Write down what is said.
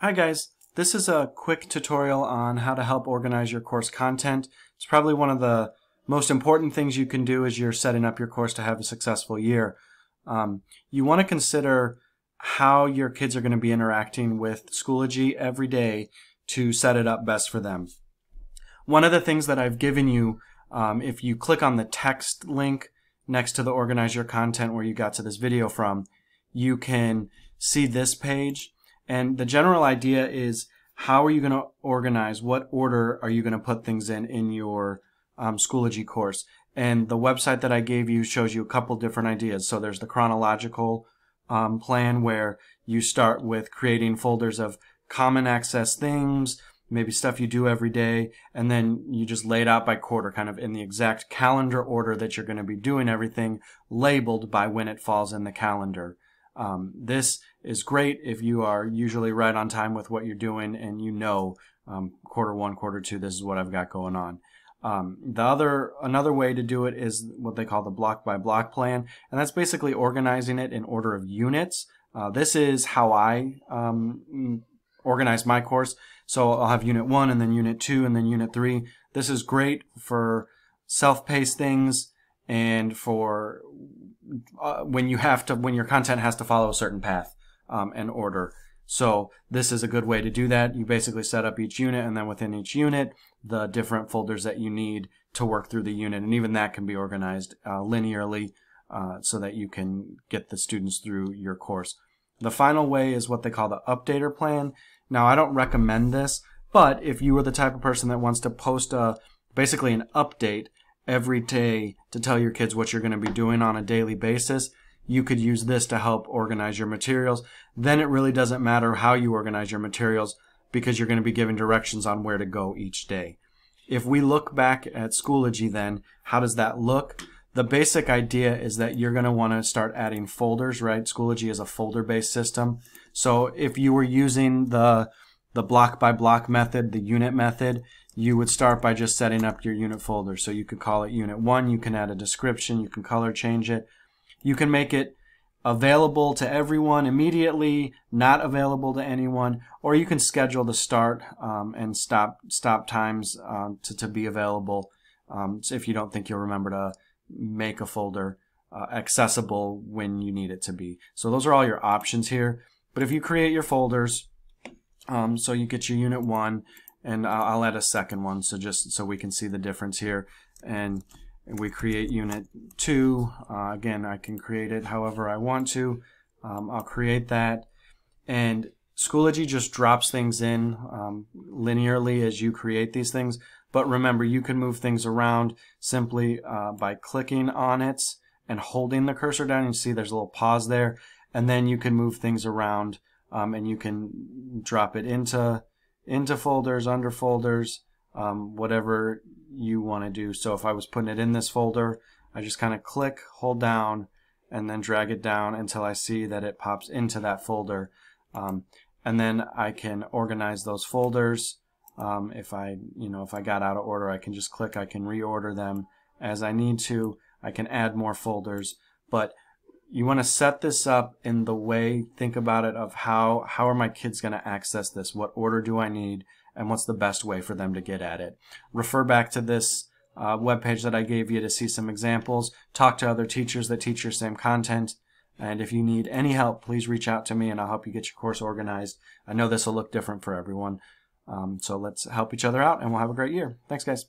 Hi guys, this is a quick tutorial on how to help organize your course content. It's probably one of the most important things you can do as you're setting up your course to have a successful year. Um, you want to consider how your kids are going to be interacting with Schoology every day to set it up best for them. One of the things that I've given you, um, if you click on the text link next to the organize your content where you got to this video from, you can see this page and the general idea is how are you going to organize? What order are you going to put things in in your um, Schoology course? And the website that I gave you shows you a couple different ideas. So there's the chronological um, plan where you start with creating folders of common access things, maybe stuff you do every day, and then you just lay it out by quarter, kind of in the exact calendar order that you're going to be doing everything, labeled by when it falls in the calendar. Um, this is great if you are usually right on time with what you're doing and you know um, quarter one, quarter two, this is what I've got going on. Um, the other another way to do it is what they call the block by block plan, and that's basically organizing it in order of units. Uh, this is how I um, organize my course. So I'll have unit one, and then unit two, and then unit three. This is great for self-paced things and for uh, when you have to when your content has to follow a certain path um, and order. So this is a good way to do that. You basically set up each unit and then within each unit, the different folders that you need to work through the unit. And even that can be organized uh, linearly uh, so that you can get the students through your course. The final way is what they call the updater plan. Now, I don't recommend this, but if you are the type of person that wants to post a basically an update every day to tell your kids what you're going to be doing on a daily basis, you could use this to help organize your materials. Then it really doesn't matter how you organize your materials because you're going to be given directions on where to go each day. If we look back at Schoology then, how does that look? The basic idea is that you're going to want to start adding folders, right? Schoology is a folder-based system. So if you were using the the block by block method, the unit method, you would start by just setting up your unit folder. So you could call it unit one, you can add a description, you can color change it. You can make it available to everyone immediately, not available to anyone, or you can schedule the start um, and stop stop times uh, to, to be available um, if you don't think you'll remember to make a folder uh, accessible when you need it to be. So those are all your options here. But if you create your folders, um, so you get your unit one, and I'll, I'll add a second one so just so we can see the difference here and we create unit 2 uh, again I can create it however I want to um, I'll create that and Schoology just drops things in um, linearly as you create these things but remember you can move things around simply uh, by clicking on it and holding the cursor down you see there's a little pause there and then you can move things around um, and you can drop it into into folders, under folders, um, whatever you want to do. So if I was putting it in this folder, I just kind of click, hold down, and then drag it down until I see that it pops into that folder. Um, and then I can organize those folders. Um, if I, you know, if I got out of order, I can just click, I can reorder them as I need to. I can add more folders, but you want to set this up in the way, think about it, of how, how are my kids going to access this? What order do I need? And what's the best way for them to get at it? Refer back to this uh, webpage that I gave you to see some examples. Talk to other teachers that teach your same content. And if you need any help, please reach out to me and I'll help you get your course organized. I know this will look different for everyone. Um, so let's help each other out and we'll have a great year. Thanks, guys.